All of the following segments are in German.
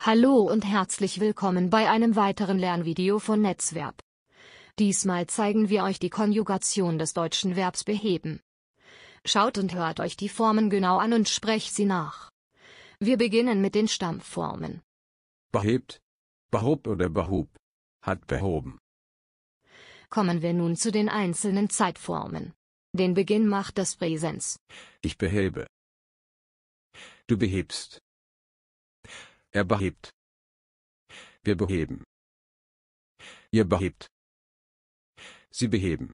Hallo und herzlich willkommen bei einem weiteren Lernvideo von Netzverb. Diesmal zeigen wir euch die Konjugation des deutschen Verbs beheben. Schaut und hört euch die Formen genau an und sprecht sie nach. Wir beginnen mit den Stammformen. Behebt, behob oder behub, hat behoben. Kommen wir nun zu den einzelnen Zeitformen. Den Beginn macht das Präsens. Ich behebe. Du behebst. Er behebt. Wir beheben. Ihr behebt. Sie beheben.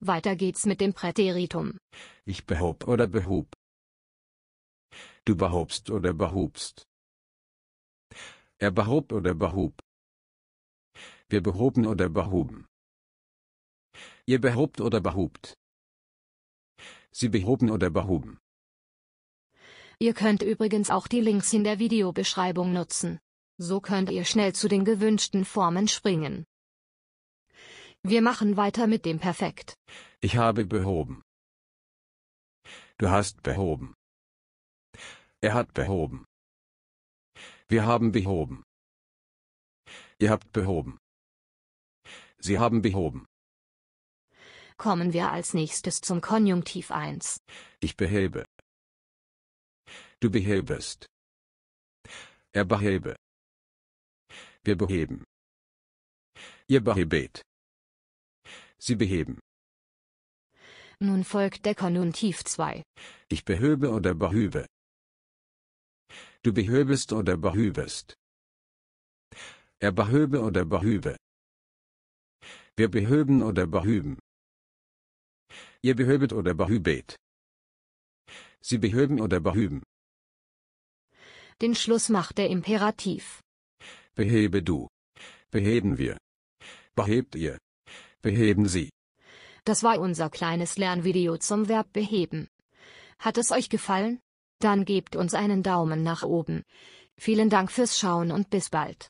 Weiter geht's mit dem Präteritum. Ich behob oder behub. Du behobst oder behubst. Er behob oder behub. Wir behoben oder behuben. Ihr behobt oder behubt. Sie behoben oder behuben. Ihr könnt übrigens auch die Links in der Videobeschreibung nutzen. So könnt ihr schnell zu den gewünschten Formen springen. Wir machen weiter mit dem Perfekt. Ich habe behoben. Du hast behoben. Er hat behoben. Wir haben behoben. Ihr habt behoben. Sie haben behoben. Kommen wir als nächstes zum Konjunktiv 1. Ich behebe. Du behebest. Er behebe. Wir beheben. Ihr behebet. Sie beheben. Nun folgt der Konjunktiv 2. Ich behöbe oder behübe. Du behöbest oder behübest. Er behöbe oder behübe. Wir behöben oder behüben. Ihr behöbet oder behübet. Sie behöben oder behüben. Den Schluss macht der Imperativ. Behebe du. Beheben wir. Behebt ihr. Beheben sie. Das war unser kleines Lernvideo zum Verb beheben. Hat es euch gefallen? Dann gebt uns einen Daumen nach oben. Vielen Dank fürs Schauen und bis bald.